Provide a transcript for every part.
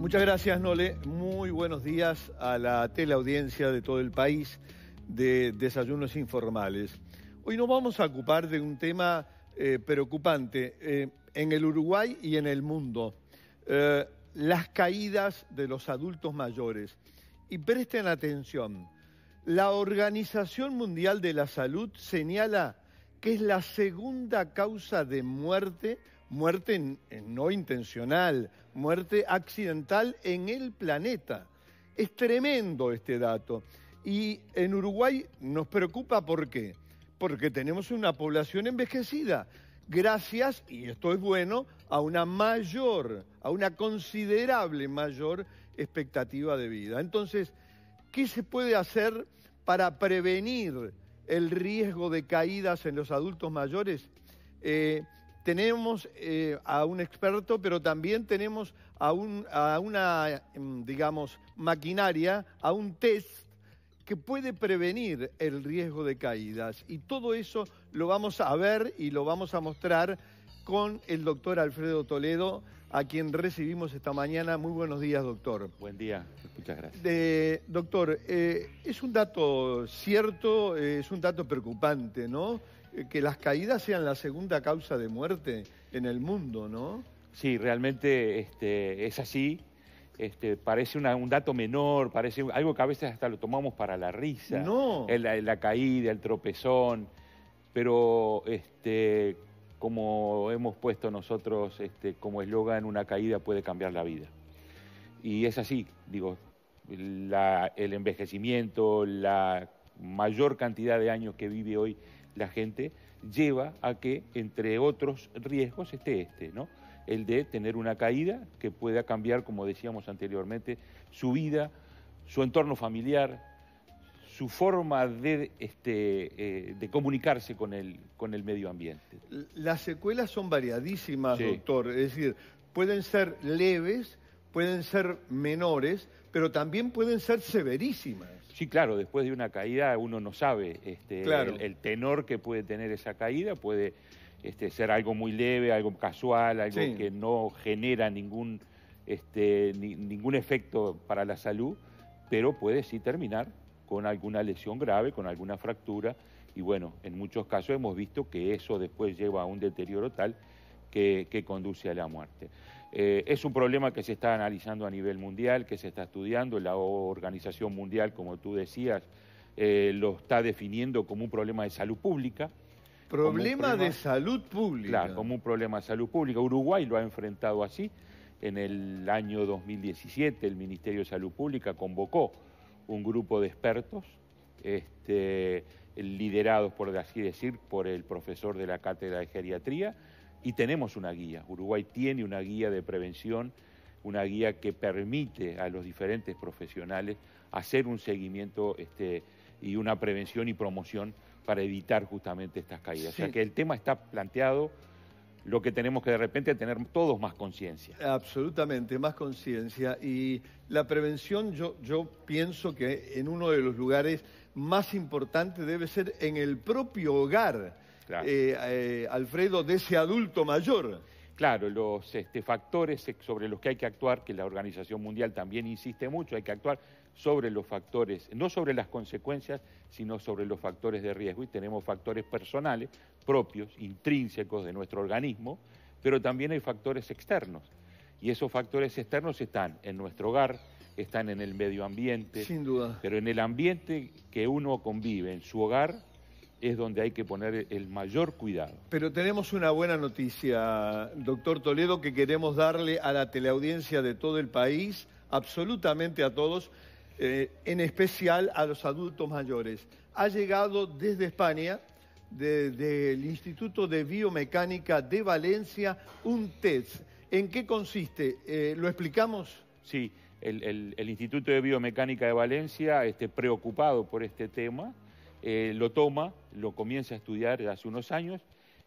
Muchas gracias, Nole. Muy buenos días a la teleaudiencia de todo el país de Desayunos Informales. Hoy nos vamos a ocupar de un tema eh, preocupante eh, en el Uruguay y en el mundo. Eh, las caídas de los adultos mayores. Y presten atención, la Organización Mundial de la Salud señala que es la segunda causa de muerte muerte no intencional, muerte accidental en el planeta. Es tremendo este dato. Y en Uruguay nos preocupa por qué. Porque tenemos una población envejecida, gracias, y esto es bueno, a una mayor, a una considerable mayor expectativa de vida. Entonces, ¿qué se puede hacer para prevenir el riesgo de caídas en los adultos mayores? Eh, tenemos eh, a un experto, pero también tenemos a, una, em, digamos, maquinaria, a un test que puede prevenir el riesgo de caídas. Y todo eso lo vamos a ver y lo vamos a mostrar con el doctor Alfredo Toledo, a quien recibimos esta mañana. Muy buenos días, doctor. Buen día, muchas gracias. doctor, eh, es un dato cierto, eh, es un dato preocupante, ¿no? que las caídas sean la segunda causa de muerte en el mundo, ¿no? Sí, realmente este, es así. Este, parece un dato menor, parece algo que a veces hasta lo tomamos para la risa. No. la caída, el tropezón. Pero este, como hemos puesto nosotros como eslogan, una caída puede cambiar la vida. Y es así, digo, el envejecimiento, la mayor cantidad de años que vive hoy la gente lleva a que, entre otros riesgos, esté este, ¿no? El de tener una caída que pueda cambiar, como decíamos anteriormente, su vida, su entorno familiar, su forma de, este, eh, de comunicarse con el, con el medio ambiente. Las secuelas son variadísimas, doctor. Es decir, pueden ser leves, pueden ser menores, pero también pueden ser severísimas. Sí, claro, después de una caída uno no sabe este, el, tenor que puede tener esa caída, puede este, ser algo muy leve, algo casual, algo que no genera ningún, este, ningún efecto para la salud, pero puede sí terminar con alguna lesión grave, con alguna fractura, y bueno, en muchos casos hemos visto que eso después lleva a un deterioro tal que conduce a la muerte. Eh, es un problema que se está analizando a nivel mundial, que se está estudiando, la Organización Mundial, como tú decías, eh, lo está definiendo como un problema de salud pública. Problema, de salud pública. Claro, como un problema de salud pública. Uruguay lo ha enfrentado así. En el año 2017 el Ministerio de Salud Pública convocó un grupo de expertos este, liderados, por así decir, por el profesor de la Cátedra de Geriatría, y tenemos una guía, Uruguay tiene una guía de prevención, una guía que permite a los diferentes profesionales hacer un seguimiento este, y una prevención y promoción para evitar justamente estas caídas. O sea que el tema está planteado, lo que tenemos que de repente tener todos más conciencia. Absolutamente, más conciencia. Y la prevención, yo pienso que en uno de los lugares más importantes debe ser en el propio hogar eh, eh, Alfredo, de ese adulto mayor. Claro, los este, factores sobre los que hay que actuar, que la Organización Mundial también insiste mucho, hay que actuar sobre los factores, no sobre las consecuencias, sino sobre los factores de riesgo. Y tenemos factores personales, propios, intrínsecos de nuestro organismo, pero también hay factores externos. Y esos factores externos están en nuestro hogar, están en el medio ambiente. Sin duda. Pero en el ambiente que uno convive, en su hogar, es donde hay que poner el mayor cuidado. Pero tenemos una buena noticia, doctor Toledo, que queremos darle a la teleaudiencia de todo el país, absolutamente a todos, eh, en especial a los adultos mayores. Ha llegado desde España, del Instituto de Biomecánica de Valencia, un test. ¿En qué consiste? Eh, ¿Lo explicamos? Sí, el, Instituto de Biomecánica de Valencia, este, preocupado por este tema, eh, lo toma lo comienza a estudiar hace unos años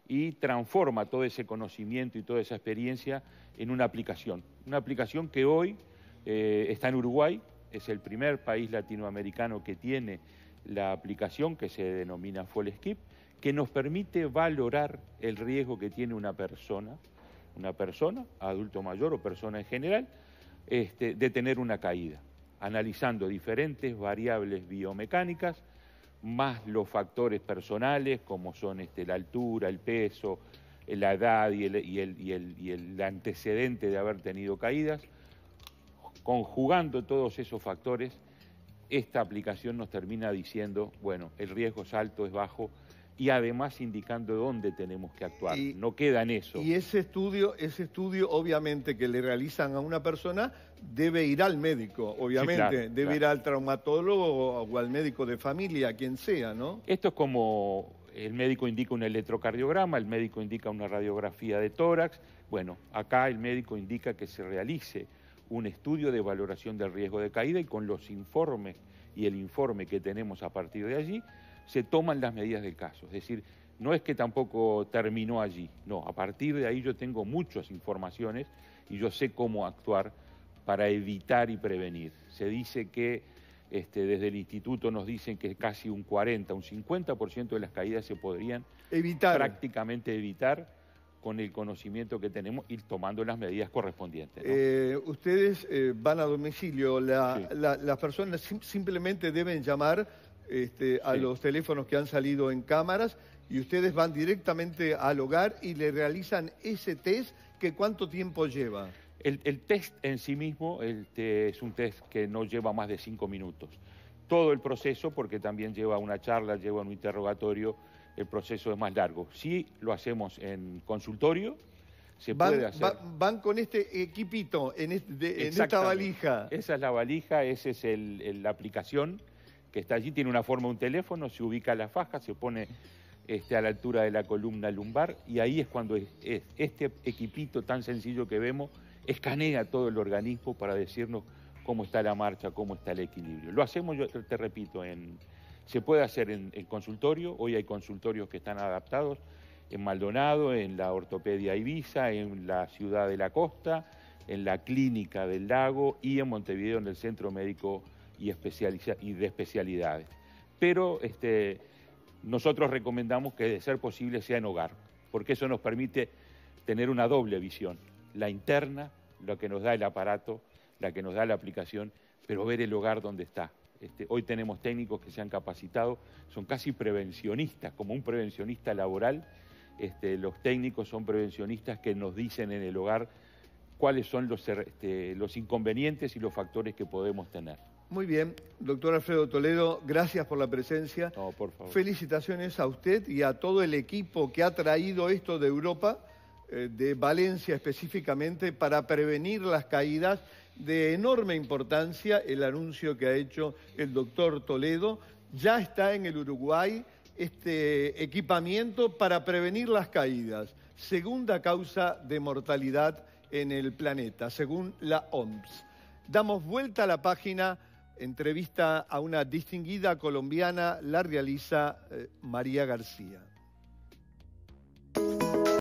y transforma todo ese conocimiento y toda esa experiencia en una aplicación. Una aplicación que hoy eh, está en Uruguay, es el primer país latinoamericano que tiene la aplicación que se denomina Skip, que nos permite valorar el riesgo que tiene una persona, una persona, adulto mayor o persona en general, este, de tener una caída, analizando diferentes variables biomecánicas, más los factores personales como son este, la altura, el peso, la edad y el, y el antecedente de haber tenido caídas, conjugando todos esos factores, esta aplicación nos termina diciendo, bueno, el riesgo es alto, es bajo, y además indicando dónde tenemos que actuar. no queda en eso. Y ese estudio, ese estudio obviamente que le realizan a una persona debe ir al médico, obviamente, debe ir al traumatólogo o al médico de familia, quien sea, ¿no? Esto es como el médico indica un electrocardiograma, el médico indica una radiografía de tórax. Bueno, acá el médico indica que se realice un estudio de valoración del riesgo de caída y con los informes y el informe que tenemos a partir de allí se toman las medidas del caso. Es decir, no es que tampoco terminó allí, no, a partir de ahí yo tengo muchas informaciones y yo sé cómo actuar para evitar y prevenir. Se dice que este, desde el instituto nos dicen que casi un 40, un 50% de las caídas se podrían evitar. prácticamente evitar con el conocimiento que tenemos y tomando las medidas correspondientes. Eh, ustedes eh, van a domicilio, las personas simplemente deben llamar este, a los teléfonos que han salido en cámaras y ustedes van directamente al hogar y le realizan ese test que cuánto tiempo lleva. El, el test en sí mismo es un test que no lleva más de cinco minutos. Todo el proceso, porque también lleva una charla, lleva un interrogatorio, el proceso es más largo. si lo hacemos en consultorio, se van, puede hacer. van con este equipito, en, en esta valija. Esa es la valija, esa es la aplicación que está allí, tiene una forma de un teléfono, se ubica la faja, se pone este, a la altura de la columna lumbar y ahí es cuando este equipito tan sencillo que vemos escanea todo el organismo para decirnos cómo está la marcha, cómo está el equilibrio. Lo hacemos, yo te repito, en, se puede hacer en, el consultorio, hoy hay consultorios que están adaptados en Maldonado, en la ortopedia Ibiza, en la ciudad de la costa, en la clínica del lago y en Montevideo, en el centro médico y, de especialidades. Pero este, nosotros recomendamos que de ser posible sea en hogar, porque eso nos permite tener una doble visión, la interna, la que nos da el aparato, la que nos da la aplicación, pero ver el hogar donde está. Este, hoy tenemos técnicos que se han capacitado, son casi prevencionistas, como un prevencionista laboral. Este, los técnicos son prevencionistas que nos dicen en el hogar cuáles son los inconvenientes y los factores que podemos tener. Muy bien, doctor Alfredo Toledo, gracias por la presencia. No, por favor. Felicitaciones a usted y a todo el equipo que ha traído esto de Europa, eh, de Valencia específicamente, para prevenir las caídas de enorme importancia el anuncio que ha hecho el doctor Toledo. Ya está en el Uruguay este equipamiento para prevenir las caídas, segunda causa de mortalidad en el planeta, según la OMS. Damos vuelta a la página entrevista a una distinguida colombiana la realiza eh, María García.